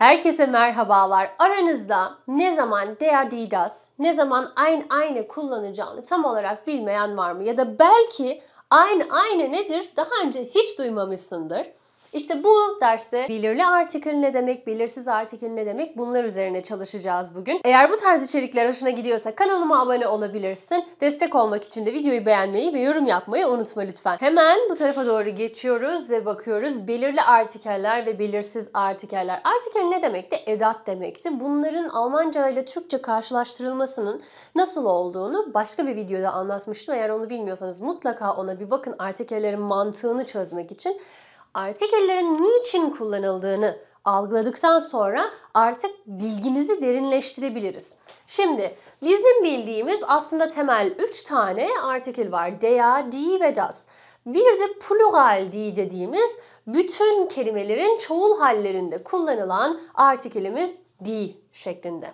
Herkese merhabalar. Aranızda ne zaman DA DDoS, ne zaman aynı aynı kullanacağını tam olarak bilmeyen var mı? Ya da belki aynı aynı nedir daha önce hiç duymamışsındır. İşte bu derste belirli artikel ne demek, belirsiz artikel ne demek bunlar üzerine çalışacağız bugün. Eğer bu tarz içerikler hoşuna gidiyorsa kanalıma abone olabilirsin. Destek olmak için de videoyu beğenmeyi ve yorum yapmayı unutma lütfen. Hemen bu tarafa doğru geçiyoruz ve bakıyoruz. Belirli artikeller ve belirsiz artikeller. Artikel ne demekti? Edat demekti. Bunların Almanca ile Türkçe karşılaştırılmasının nasıl olduğunu başka bir videoda anlatmıştım. Eğer onu bilmiyorsanız mutlaka ona bir bakın artikellerin mantığını çözmek için artikellerin niçin kullanıldığını algıladıktan sonra artık bilgimizi derinleştirebiliriz. Şimdi bizim bildiğimiz aslında temel 3 tane artikel var. Dea, di ve das. Bir de plural di dediğimiz bütün kelimelerin çoğul hallerinde kullanılan artikelimiz di şeklinde.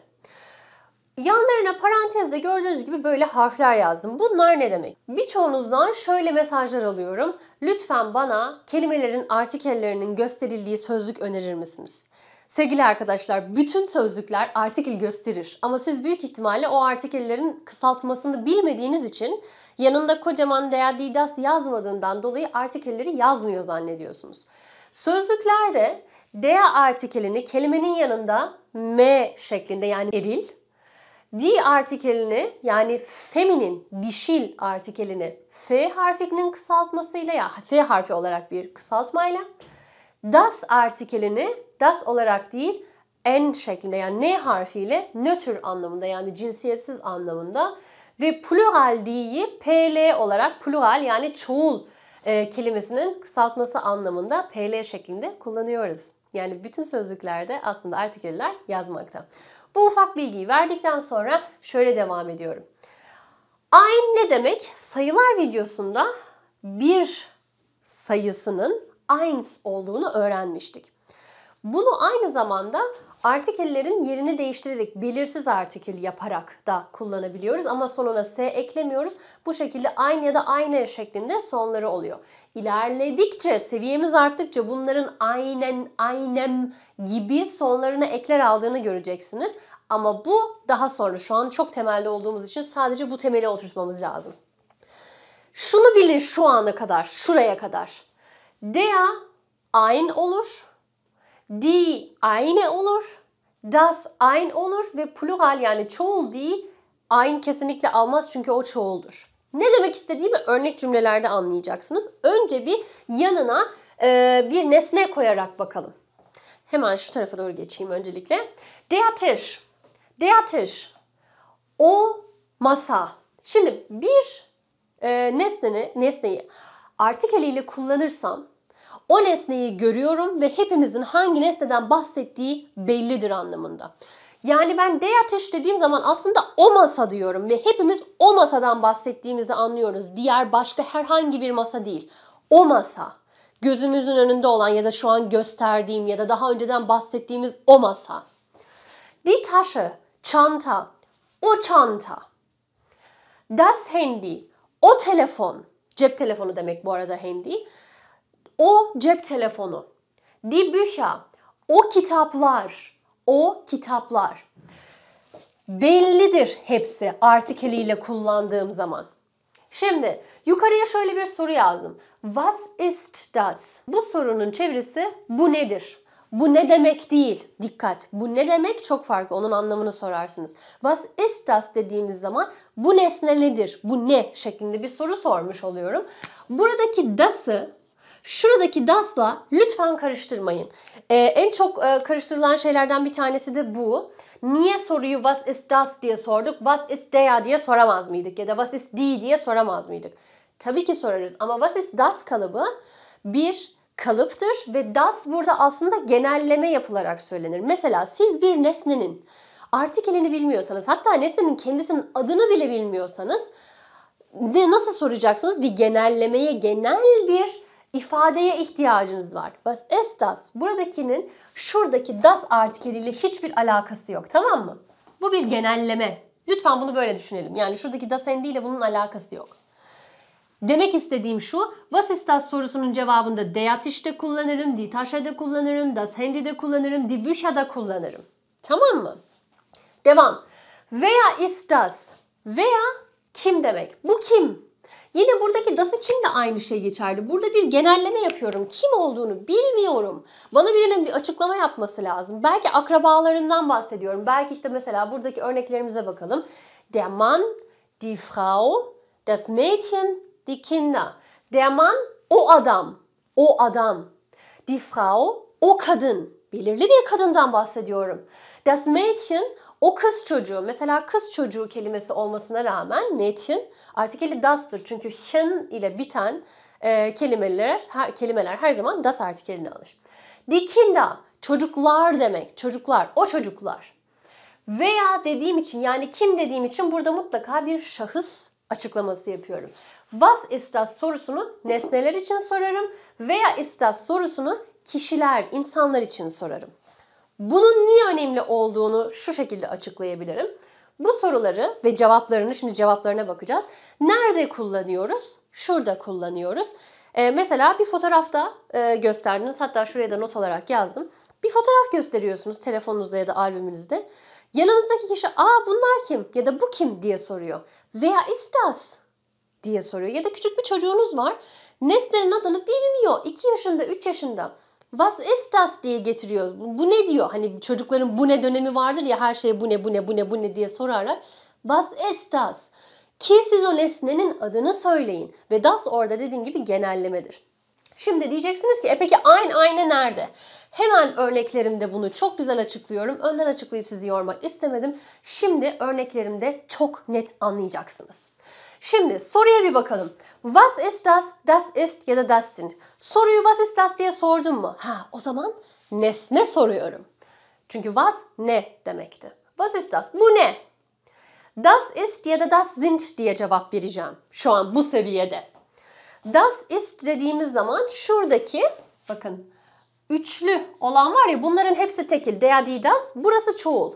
Yanlarına parantezde gördüğünüz gibi böyle harfler yazdım. Bunlar ne demek? Birçoğunuzdan şöyle mesajlar alıyorum. Lütfen bana kelimelerin artikellerinin gösterildiği sözlük önerir misiniz? Sevgili arkadaşlar, bütün sözlükler artikel gösterir ama siz büyük ihtimalle o artikellerin kısaltmasını bilmediğiniz için yanında kocaman değer didas yazmadığından dolayı artikelleri yazmıyor zannediyorsunuz. Sözlüklerde dea artikelini kelimenin yanında m şeklinde yani eril D artikelini yani feminin, dişil artikelini F harfinin kısaltmasıyla ya F harfi olarak bir kısaltmayla das artikelini das olarak değil n şeklinde yani n harfiyle nötr anlamında yani cinsiyetsiz anlamında ve plural d'yi pl olarak plural yani çoğul e, kelimesinin kısaltması anlamında pl şeklinde kullanıyoruz. Yani bütün sözlüklerde aslında artikeller yazmakta. Bu ufak bilgiyi verdikten sonra şöyle devam ediyorum. Ein ne demek? Sayılar videosunda bir sayısının eins olduğunu öğrenmiştik. Bunu aynı zamanda Artikillerin yerini değiştirerek belirsiz artikil yaparak da kullanabiliyoruz ama sonuna s eklemiyoruz. Bu şekilde aynı ya da aynı şeklinde sonları oluyor. İlerledikçe, seviyemiz arttıkça bunların aynen, aynem gibi sonlarına ekler aldığını göreceksiniz. Ama bu daha sonra şu an çok temelde olduğumuz için sadece bu temeli oturtmamız lazım. Şunu bilin şu ana kadar, şuraya kadar. Dea ein olur Die eine olur. Das ein olur ve plural yani çoğul die ein kesinlikle almaz çünkü o çoğuldur. Ne demek istediğimi örnek cümlelerde anlayacaksınız. Önce bir yanına e, bir nesne koyarak bakalım. Hemen şu tarafa doğru geçeyim öncelikle. Der Tisch. Der Tisch. O masa. Şimdi bir e, nesneni, nesneyi artikeliyle kullanırsam o nesneyi görüyorum ve hepimizin hangi nesneden bahsettiği bellidir anlamında. Yani ben D ateş dediğim zaman aslında o masa diyorum ve hepimiz o masadan bahsettiğimizi anlıyoruz. Diğer başka herhangi bir masa değil. O masa. Gözümüzün önünde olan ya da şu an gösterdiğim ya da daha önceden bahsettiğimiz o masa. Die Tasche, çanta, o çanta. Das Handy, o telefon. Cep telefonu demek bu arada handy. O cep telefonu. di büşa, O kitaplar. O kitaplar. Bellidir hepsi artikeliyle kullandığım zaman. Şimdi yukarıya şöyle bir soru yazdım. Was ist das? Bu sorunun çevirisi bu nedir? Bu ne demek değil. Dikkat. Bu ne demek çok farklı. Onun anlamını sorarsınız. Was ist das dediğimiz zaman bu nesne nedir? Bu ne şeklinde bir soru sormuş oluyorum. Buradaki das'ı Şuradaki DAS'la lütfen karıştırmayın. Ee, en çok e, karıştırılan şeylerden bir tanesi de bu. Niye soruyu was ist das diye sorduk, was ist der diye soramaz mıydık ya da was ist di diye soramaz mıydık? Tabii ki sorarız ama was ist das kalıbı bir kalıptır ve das burada aslında genelleme yapılarak söylenir. Mesela siz bir nesnenin artikelini bilmiyorsanız hatta nesnenin kendisinin adını bile bilmiyorsanız de nasıl soracaksınız? Bir genellemeye, genel bir ifadeye ihtiyacınız var. Was ist das? Buradakinin şuradaki das artikeliyle hiçbir alakası yok. Tamam mı? Bu bir genelleme. Lütfen bunu böyle düşünelim. Yani şuradaki das endi ile bunun alakası yok. Demek istediğim şu, was ist das sorusunun cevabında deyat işte kullanırım, die Taşe'de kullanırım, das de kullanırım, die Bücher'da kullanırım. Tamam mı? Devam. Veya ist das? Veya kim demek? Bu kim? Yine buradaki das için de aynı şey geçerli. Burada bir genelleme yapıyorum. Kim olduğunu bilmiyorum. Bana birinin bir açıklama yapması lazım. Belki akrabalarından bahsediyorum. Belki işte mesela buradaki örneklerimize bakalım. Der Mann, die Frau, das Mädchen, die Kinder. Der Mann, o adam, o adam. Die Frau, o kadın. Belirli bir kadından bahsediyorum. Das Mädchen, o kız çocuğu mesela kız çocuğu kelimesi olmasına rağmen Net'in artikeli das'tır. Çünkü hin ile biten e, kelimeler her, kelimeler her zaman das artikelini alır. Dikinda çocuklar demek. Çocuklar, o çocuklar. Veya dediğim için yani kim dediğim için burada mutlaka bir şahıs açıklaması yapıyorum. Was ist das sorusunu nesneler için sorarım veya ist das sorusunu kişiler, insanlar için sorarım. Bunun niye önemli olduğunu şu şekilde açıklayabilirim. Bu soruları ve cevaplarını şimdi cevaplarına bakacağız. Nerede kullanıyoruz? Şurada kullanıyoruz. Ee, mesela bir fotoğrafta e, gösterdiniz. Hatta şuraya da not olarak yazdım. Bir fotoğraf gösteriyorsunuz telefonunuzda ya da albümünüzde. Yanınızdaki kişi aa bunlar kim ya da bu kim diye soruyor. Veya istas diye soruyor. Ya da küçük bir çocuğunuz var. Nesnenin adını bilmiyor. 2 yaşında, 3 yaşında. Was ist das diye getiriyor. Bu ne diyor? Hani çocukların bu ne dönemi vardır ya her şeye bu ne bu ne bu ne bu ne diye sorarlar. Was ist das? Ki siz o nesnenin adını söyleyin. Ve das orada dediğim gibi genellemedir. Şimdi diyeceksiniz ki e peki aynı aynı nerede? Hemen örneklerimde bunu çok güzel açıklıyorum. Önden açıklayıp sizi yormak istemedim. Şimdi örneklerimde çok net anlayacaksınız. Şimdi soruya bir bakalım. Was ist das, das ist ya da das sind. Soruyu was ist das diye sordun mu? Ha o zaman nesne soruyorum. Çünkü was ne demekti. Was ist das? Bu ne? Das ist ya da das sind diye cevap vereceğim. Şu an bu seviyede. Das ist dediğimiz zaman şuradaki bakın üçlü olan var ya bunların hepsi tekil. Der, die, das. Burası çoğul.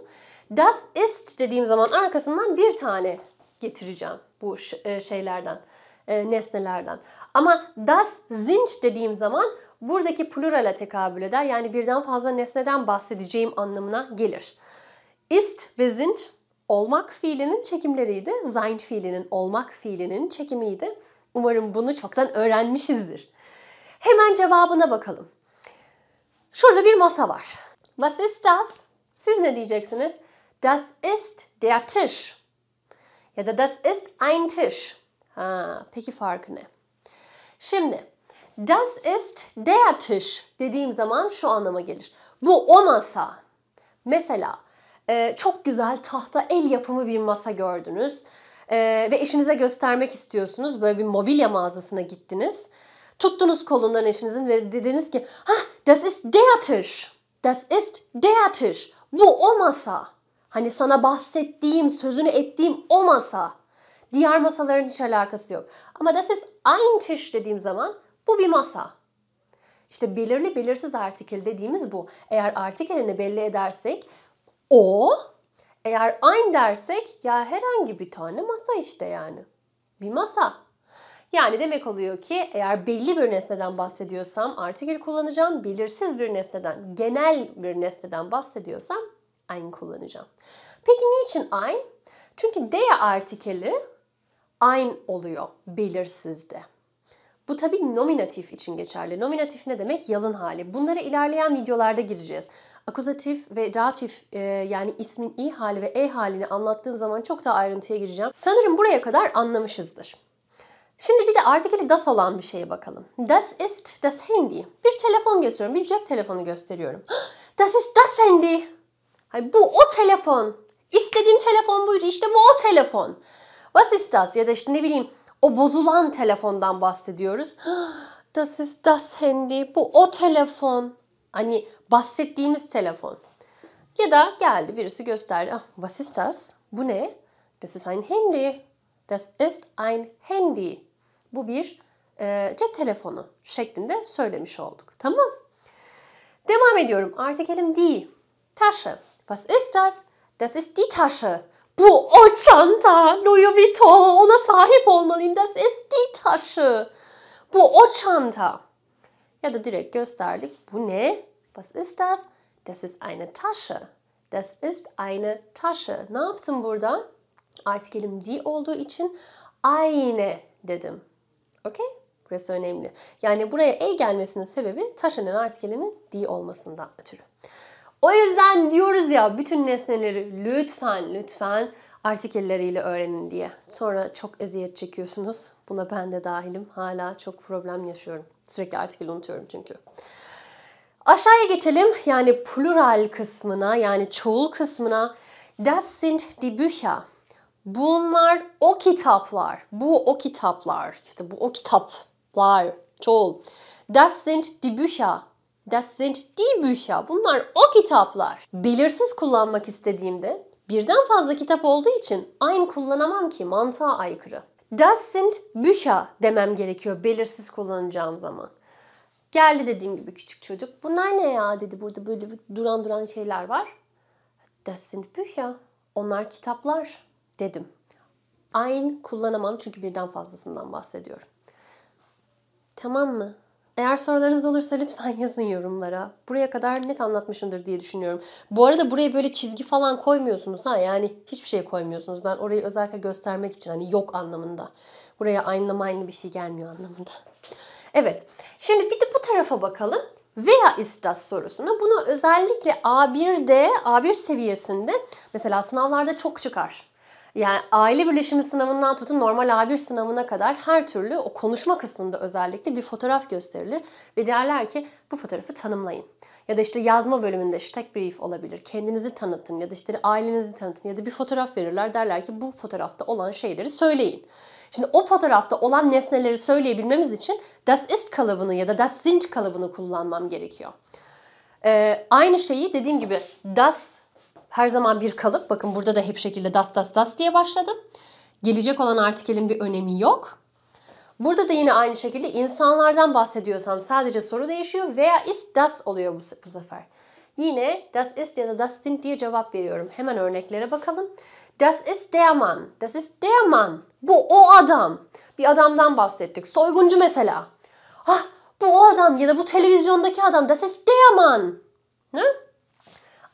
Das ist dediğim zaman arkasından bir tane getireceğim bu e, şeylerden, e, nesnelerden. Ama das Zinç dediğim zaman buradaki plurale tekabül eder. Yani birden fazla nesneden bahsedeceğim anlamına gelir. Ist ve sind olmak fiilinin çekimleriydi. Sein fiilinin olmak fiilinin çekimiydi. Umarım bunu çoktan öğrenmişizdir. Hemen cevabına bakalım. Şurada bir masa var. Was ist das? Siz ne diyeceksiniz? Das ist der Tisch. Ya da das ist ein Tisch. Ha, peki farkı ne? Şimdi das ist der Tisch dediğim zaman şu anlama gelir. Bu o masa. Mesela e, çok güzel tahta el yapımı bir masa gördünüz e, ve eşinize göstermek istiyorsunuz. Böyle bir mobilya mağazasına gittiniz. Tuttunuz kolundan eşinizin ve dediniz ki ha das ist der Tisch. Das ist der Tisch. Bu o masa. Hani sana bahsettiğim, sözünü ettiğim o masa. Diğer masaların hiç alakası yok. Ama das ist ein Tisch dediğim zaman bu bir masa. İşte belirli belirsiz artikel dediğimiz bu. Eğer artikelini belli edersek o, eğer ein dersek ya herhangi bir tane masa işte yani. Bir masa. Yani demek oluyor ki eğer belli bir nesneden bahsediyorsam artikül kullanacağım. Belirsiz bir nesneden, genel bir nesneden bahsediyorsam ein kullanacağım. Peki niçin ein? Çünkü de artikeli ein oluyor belirsizde. Bu tabi nominatif için geçerli. Nominatif ne demek? Yalın hali. Bunlara ilerleyen videolarda gireceğiz. Akuzatif ve datif e, yani ismin i hali ve e halini anlattığım zaman çok daha ayrıntıya gireceğim. Sanırım buraya kadar anlamışızdır. Şimdi bir de artikeli das olan bir şeye bakalım. Das ist das Handy. Bir telefon gösteriyorum, bir cep telefonu gösteriyorum. Das ist das Handy. Hani bu o telefon. İstediğim telefon buydu. İşte bu o telefon. Was ist das? Ya da işte ne bileyim o bozulan telefondan bahsediyoruz. Das ist das Handy. Bu o telefon. Hani bahsettiğimiz telefon. Ya da geldi birisi gösterdi. Ah, was ist das? Bu ne? Das ist ein Handy. Das ist ein Handy. Bu bir e, cep telefonu şeklinde söylemiş olduk. Tamam. Devam ediyorum. Artık elim değil. Tasche. Was ist das? Das ist die Tasche. Bu o çanta. Louis Vuitton. Ona sahip olmalıyım. Das ist die Tasche. Bu o çanta. Ya da direkt gösterdik. Bu ne? Was ist das? Das ist eine Tasche. Das ist eine Tasche. Ne yaptım burada? Artikelim die olduğu için eine dedim. Okey? Burası önemli. Yani buraya e gelmesinin sebebi taşının artikelinin di olmasından ötürü. O yüzden diyoruz ya bütün nesneleri lütfen lütfen artikelleriyle öğrenin diye. Sonra çok eziyet çekiyorsunuz. Buna ben de dahilim. Hala çok problem yaşıyorum. Sürekli artikel unutuyorum çünkü. Aşağıya geçelim. Yani plural kısmına yani çoğul kısmına. Das sind die Bücher. Bunlar o kitaplar. Bu o kitaplar. İşte bu o kitaplar. Çoğul. Das sind die Bücher. Das sind die Bücher. Bunlar o kitaplar. Belirsiz kullanmak istediğimde birden fazla kitap olduğu için aynı kullanamam ki mantığa aykırı. Das sind Bücher demem gerekiyor belirsiz kullanacağım zaman. Geldi dediğim gibi küçük çocuk. Bunlar ne ya dedi burada böyle duran duran şeyler var. Das sind Bücher. Onlar kitaplar dedim. Aynı kullanamam çünkü birden fazlasından bahsediyorum. Tamam mı? Eğer sorularınız olursa lütfen yazın yorumlara. Buraya kadar net anlatmışımdır diye düşünüyorum. Bu arada buraya böyle çizgi falan koymuyorsunuz ha yani hiçbir şey koymuyorsunuz. Ben orayı özellikle göstermek için hani yok anlamında. Buraya aynı aynı bir şey gelmiyor anlamında. Evet şimdi bir de bu tarafa bakalım. Veya istas sorusunu bunu özellikle A1'de, A1 seviyesinde mesela sınavlarda çok çıkar. Yani aile birleşimi sınavından tutun normal A1 sınavına kadar her türlü o konuşma kısmında özellikle bir fotoğraf gösterilir ve derler ki bu fotoğrafı tanımlayın. Ya da işte yazma bölümünde stack brief olabilir. Kendinizi tanıtın ya da işte ailenizi tanıtın ya da bir fotoğraf verirler derler ki bu fotoğrafta olan şeyleri söyleyin. Şimdi o fotoğrafta olan nesneleri söyleyebilmemiz için das ist kalıbını ya da das sind kalıbını kullanmam gerekiyor. Ee, aynı şeyi dediğim gibi das her zaman bir kalıp. Bakın burada da hep şekilde das das das diye başladım. Gelecek olan artikelin bir önemi yok. Burada da yine aynı şekilde insanlardan bahsediyorsam sadece soru değişiyor veya ist das oluyor bu, bu sefer. Yine das ist ya da das sind diye cevap veriyorum. Hemen örneklere bakalım. Das ist der Mann. Das ist der Mann. Bu o adam. Bir adamdan bahsettik. Soyguncu mesela. Ah bu o adam ya da bu televizyondaki adam. Das ist der Mann. Ne?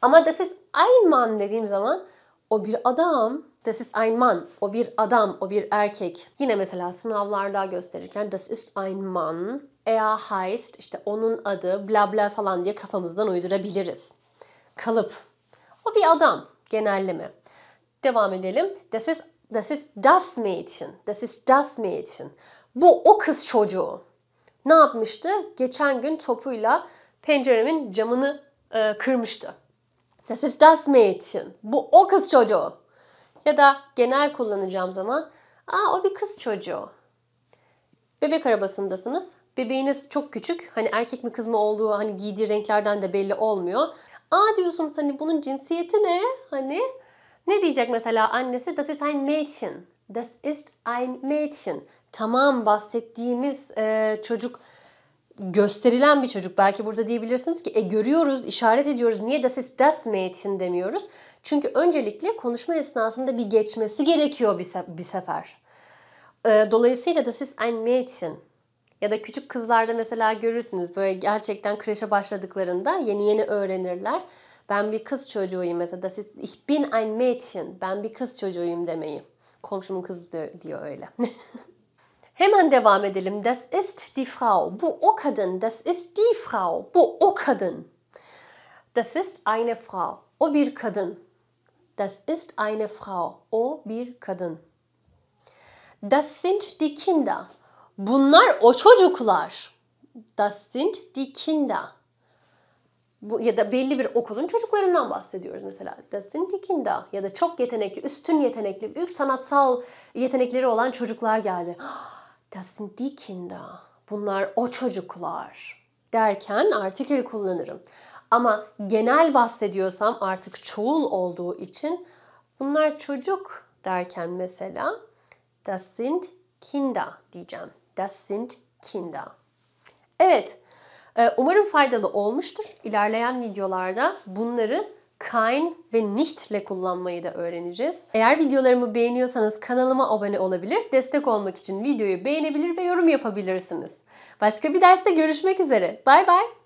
Ama das ist Ein Mann dediğim zaman o bir adam. Das ist ein Mann. O bir adam, o bir erkek. Yine mesela sınavlarda gösterirken das ist ein Mann. Er heißt işte onun adı bla bla falan diye kafamızdan uydurabiliriz. Kalıp. O bir adam. Genelleme. Devam edelim. Das ist Das ist das Mädchen. Das ist das Mädchen. Bu o kız çocuğu. Ne yapmıştı? Geçen gün topuyla penceremin camını e, kırmıştı. Das ist das Mädchen. Bu o kız çocuğu. Ya da genel kullanacağım zaman aa o bir kız çocuğu. Bebek arabasındasınız. Bebeğiniz çok küçük. Hani erkek mi kız mı olduğu hani giydiği renklerden de belli olmuyor. Aa diyorsun, hani bunun cinsiyeti ne? Hani ne diyecek mesela annesi? Das ist ein Mädchen. Das ist ein Mädchen. Tamam bahsettiğimiz e, çocuk gösterilen bir çocuk. Belki burada diyebilirsiniz ki e görüyoruz, işaret ediyoruz. Niye das ist das Mädchen demiyoruz? Çünkü öncelikle konuşma esnasında bir geçmesi gerekiyor bir, se- bir sefer. E, dolayısıyla das ist ein Mädchen. Ya da küçük kızlarda mesela görürsünüz böyle gerçekten kreşe başladıklarında yeni yeni öğrenirler. Ben bir kız çocuğuyum mesela. Das ist, ich bin ein Mädchen. Ben bir kız çocuğuyum demeyi. Komşumun kızı diyor öyle. Hemen devam edelim. Das ist die Frau. Bu o kadın. Das ist die Frau. Bu o kadın. Das ist eine Frau. O bir kadın. Das ist eine Frau. O bir kadın. Das sind die Kinder. Bunlar o çocuklar. Das sind die Kinder. Bu, ya da belli bir okulun çocuklarından bahsediyoruz mesela. Das sind die Kinder ya da çok yetenekli, üstün yetenekli, büyük sanatsal yetenekleri olan çocuklar geldi. Das sind die Bunlar o çocuklar derken artikel kullanırım. Ama genel bahsediyorsam artık çoğul olduğu için bunlar çocuk derken mesela das sind Kinder diyeceğim. Das sind Kinder. Evet, e, umarım faydalı olmuştur. İlerleyen videolarda bunları kein ve nichtle kullanmayı da öğreneceğiz. Eğer videolarımı beğeniyorsanız kanalıma abone olabilir, destek olmak için videoyu beğenebilir ve yorum yapabilirsiniz. Başka bir derste görüşmek üzere. Bay bay.